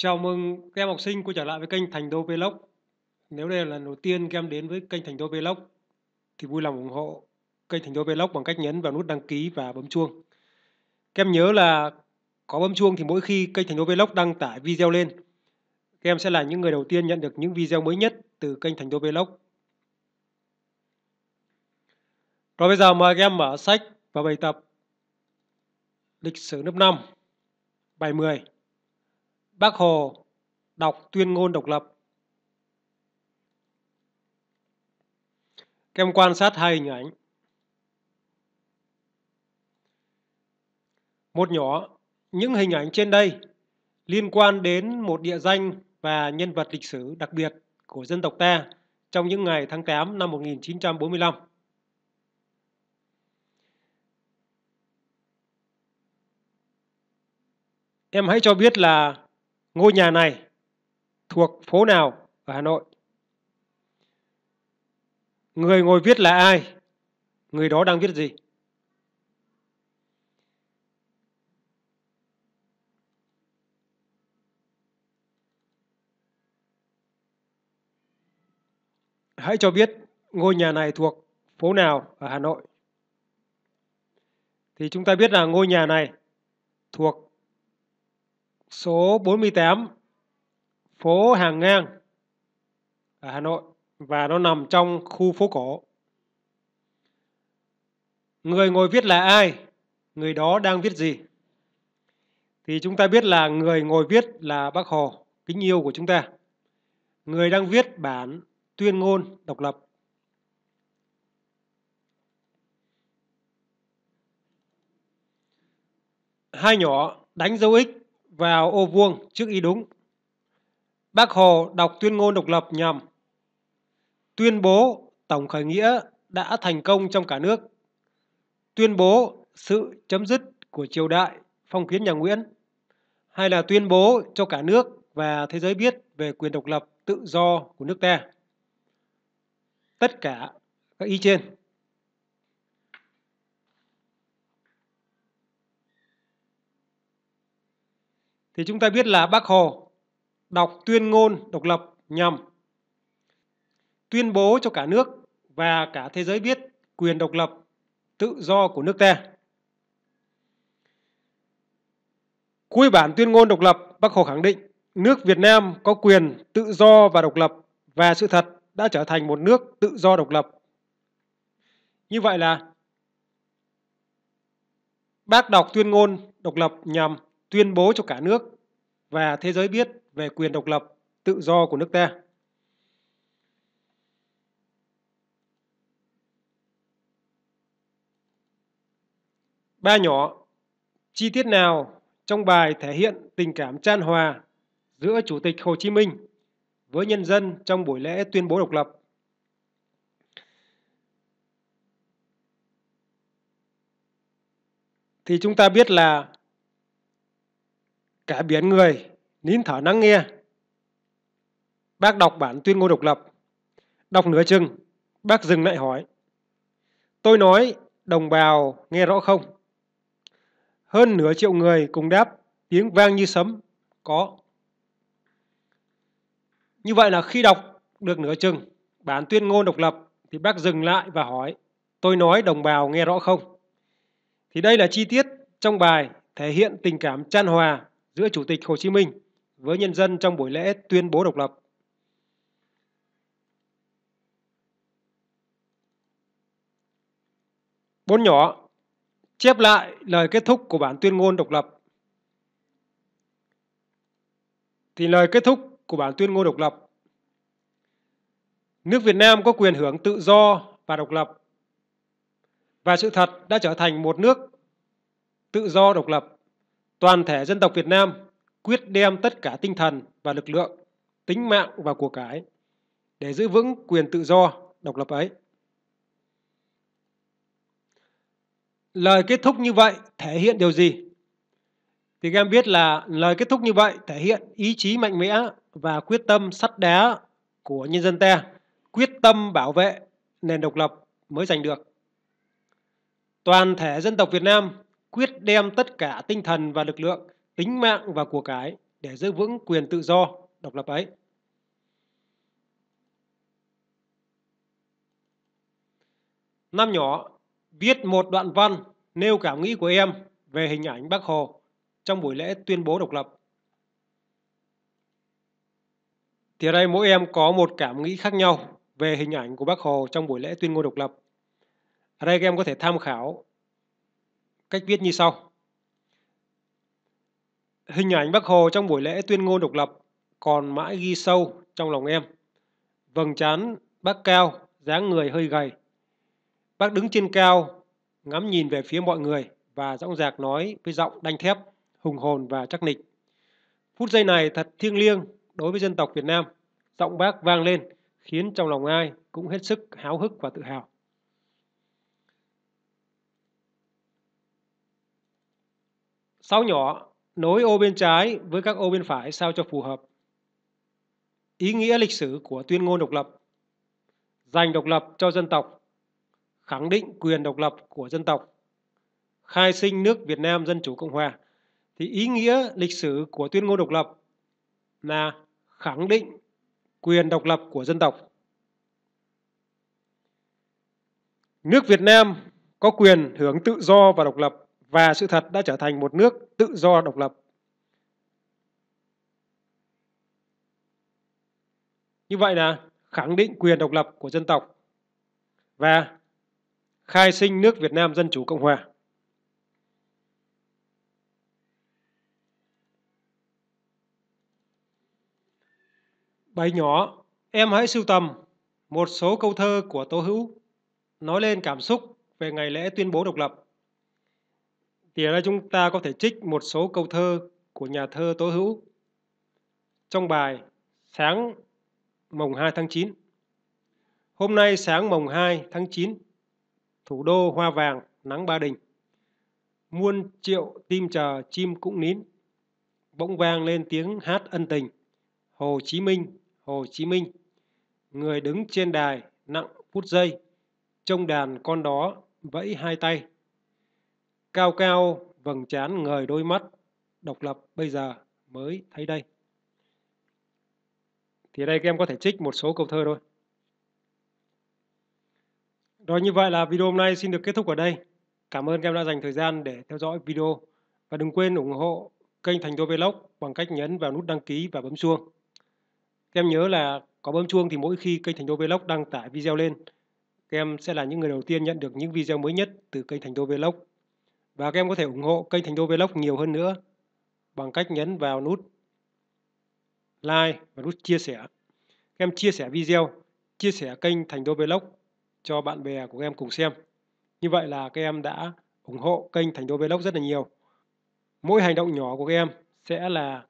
Chào mừng các em học sinh quay trở lại với kênh Thành Đô Vlog. Nếu đây là lần đầu tiên các em đến với kênh Thành Đô Vlog thì vui lòng ủng hộ kênh Thành Đô Vlog bằng cách nhấn vào nút đăng ký và bấm chuông. Các em nhớ là có bấm chuông thì mỗi khi kênh Thành Đô Vlog đăng tải video lên, các em sẽ là những người đầu tiên nhận được những video mới nhất từ kênh Thành Đô Vlog. Rồi bây giờ mời các em mở sách và bài tập Lịch sử lớp 5, bài 10. Bác Hồ đọc tuyên ngôn độc lập. Các em quan sát hai hình ảnh. Một nhỏ, những hình ảnh trên đây liên quan đến một địa danh và nhân vật lịch sử đặc biệt của dân tộc ta trong những ngày tháng 8 năm 1945. Em hãy cho biết là ngôi nhà này thuộc phố nào ở Hà Nội? Người ngồi viết là ai? Người đó đang viết gì? Hãy cho biết ngôi nhà này thuộc phố nào ở Hà Nội. Thì chúng ta biết là ngôi nhà này thuộc số 48 phố Hàng Ngang ở Hà Nội và nó nằm trong khu phố cổ. Người ngồi viết là ai? Người đó đang viết gì? Thì chúng ta biết là người ngồi viết là Bác Hồ, kính yêu của chúng ta. Người đang viết bản tuyên ngôn độc lập. Hai nhỏ đánh dấu ích vào ô vuông trước ý đúng. Bác Hồ đọc tuyên ngôn độc lập nhằm tuyên bố tổng khởi nghĩa đã thành công trong cả nước, tuyên bố sự chấm dứt của triều đại phong kiến nhà Nguyễn, hay là tuyên bố cho cả nước và thế giới biết về quyền độc lập tự do của nước ta. Tất cả các ý trên thì chúng ta biết là Bác Hồ đọc tuyên ngôn độc lập nhằm tuyên bố cho cả nước và cả thế giới biết quyền độc lập tự do của nước ta. Cuối bản tuyên ngôn độc lập, Bác Hồ khẳng định nước Việt Nam có quyền tự do và độc lập và sự thật đã trở thành một nước tự do độc lập. Như vậy là bác đọc tuyên ngôn độc lập nhằm tuyên bố cho cả nước và thế giới biết về quyền độc lập, tự do của nước ta. Ba nhỏ, chi tiết nào trong bài thể hiện tình cảm chan hòa giữa Chủ tịch Hồ Chí Minh với nhân dân trong buổi lễ tuyên bố độc lập? Thì chúng ta biết là cả biển người nín thở lắng nghe bác đọc bản tuyên ngôn độc lập đọc nửa chừng bác dừng lại hỏi tôi nói đồng bào nghe rõ không hơn nửa triệu người cùng đáp tiếng vang như sấm có như vậy là khi đọc được nửa chừng bản tuyên ngôn độc lập thì bác dừng lại và hỏi tôi nói đồng bào nghe rõ không thì đây là chi tiết trong bài thể hiện tình cảm chan hòa giữa Chủ tịch Hồ Chí Minh với nhân dân trong buổi lễ tuyên bố độc lập. Bốn nhỏ, chép lại lời kết thúc của bản tuyên ngôn độc lập. Thì lời kết thúc của bản tuyên ngôn độc lập Nước Việt Nam có quyền hưởng tự do và độc lập và sự thật đã trở thành một nước tự do độc lập toàn thể dân tộc Việt Nam quyết đem tất cả tinh thần và lực lượng, tính mạng và của cải để giữ vững quyền tự do, độc lập ấy. Lời kết thúc như vậy thể hiện điều gì? Thì các em biết là lời kết thúc như vậy thể hiện ý chí mạnh mẽ và quyết tâm sắt đá của nhân dân ta, quyết tâm bảo vệ nền độc lập mới giành được. Toàn thể dân tộc Việt Nam quyết đem tất cả tinh thần và lực lượng, tính mạng và của cái để giữ vững quyền tự do, độc lập ấy. Năm nhỏ, viết một đoạn văn nêu cảm nghĩ của em về hình ảnh Bác Hồ trong buổi lễ tuyên bố độc lập. Thì ở đây mỗi em có một cảm nghĩ khác nhau về hình ảnh của Bác Hồ trong buổi lễ tuyên ngôn độc lập. Ở đây các em có thể tham khảo Cách viết như sau. Hình ảnh Bác Hồ trong buổi lễ tuyên ngôn độc lập còn mãi ghi sâu trong lòng em. Vầng trán bác cao, dáng người hơi gầy. Bác đứng trên cao, ngắm nhìn về phía mọi người và dõng dạc nói với giọng đanh thép, hùng hồn và chắc nịch. Phút giây này thật thiêng liêng đối với dân tộc Việt Nam. Giọng bác vang lên khiến trong lòng ai cũng hết sức háo hức và tự hào. Sau nhỏ, nối ô bên trái với các ô bên phải sao cho phù hợp. Ý nghĩa lịch sử của tuyên ngôn độc lập Dành độc lập cho dân tộc Khẳng định quyền độc lập của dân tộc Khai sinh nước Việt Nam Dân Chủ Cộng Hòa Thì ý nghĩa lịch sử của tuyên ngôn độc lập là khẳng định quyền độc lập của dân tộc Nước Việt Nam có quyền hưởng tự do và độc lập và sự thật đã trở thành một nước tự do độc lập. Như vậy là khẳng định quyền độc lập của dân tộc và khai sinh nước Việt Nam Dân Chủ Cộng Hòa. Bài nhỏ, em hãy sưu tầm một số câu thơ của Tố Hữu nói lên cảm xúc về ngày lễ tuyên bố độc lập thì ở đây chúng ta có thể trích một số câu thơ của nhà thơ Tố Hữu trong bài Sáng mồng 2 tháng 9. Hôm nay sáng mồng 2 tháng 9, thủ đô hoa vàng, nắng ba đình. Muôn triệu tim chờ chim cũng nín, bỗng vang lên tiếng hát ân tình. Hồ Chí Minh, Hồ Chí Minh, người đứng trên đài nặng phút giây, trông đàn con đó vẫy hai tay cao cao vầng trán ngời đôi mắt độc lập bây giờ mới thấy đây thì đây các em có thể trích một số câu thơ thôi rồi như vậy là video hôm nay xin được kết thúc ở đây cảm ơn các em đã dành thời gian để theo dõi video và đừng quên ủng hộ kênh Thành Đô Vlog bằng cách nhấn vào nút đăng ký và bấm chuông các em nhớ là có bấm chuông thì mỗi khi kênh Thành Đô Vlog đăng tải video lên các em sẽ là những người đầu tiên nhận được những video mới nhất từ kênh Thành Đô Vlog và các em có thể ủng hộ kênh Thành Đô Vlog nhiều hơn nữa bằng cách nhấn vào nút like và nút chia sẻ. Các em chia sẻ video, chia sẻ kênh Thành Đô Vlog cho bạn bè của các em cùng xem. Như vậy là các em đã ủng hộ kênh Thành Đô Vlog rất là nhiều. Mỗi hành động nhỏ của các em sẽ là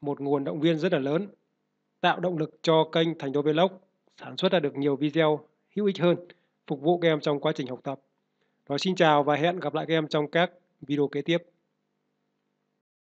một nguồn động viên rất là lớn, tạo động lực cho kênh Thành Đô Vlog sản xuất ra được nhiều video hữu ích hơn, phục vụ các em trong quá trình học tập. Rồi vâng, xin chào và hẹn gặp lại các em trong các video kế tiếp.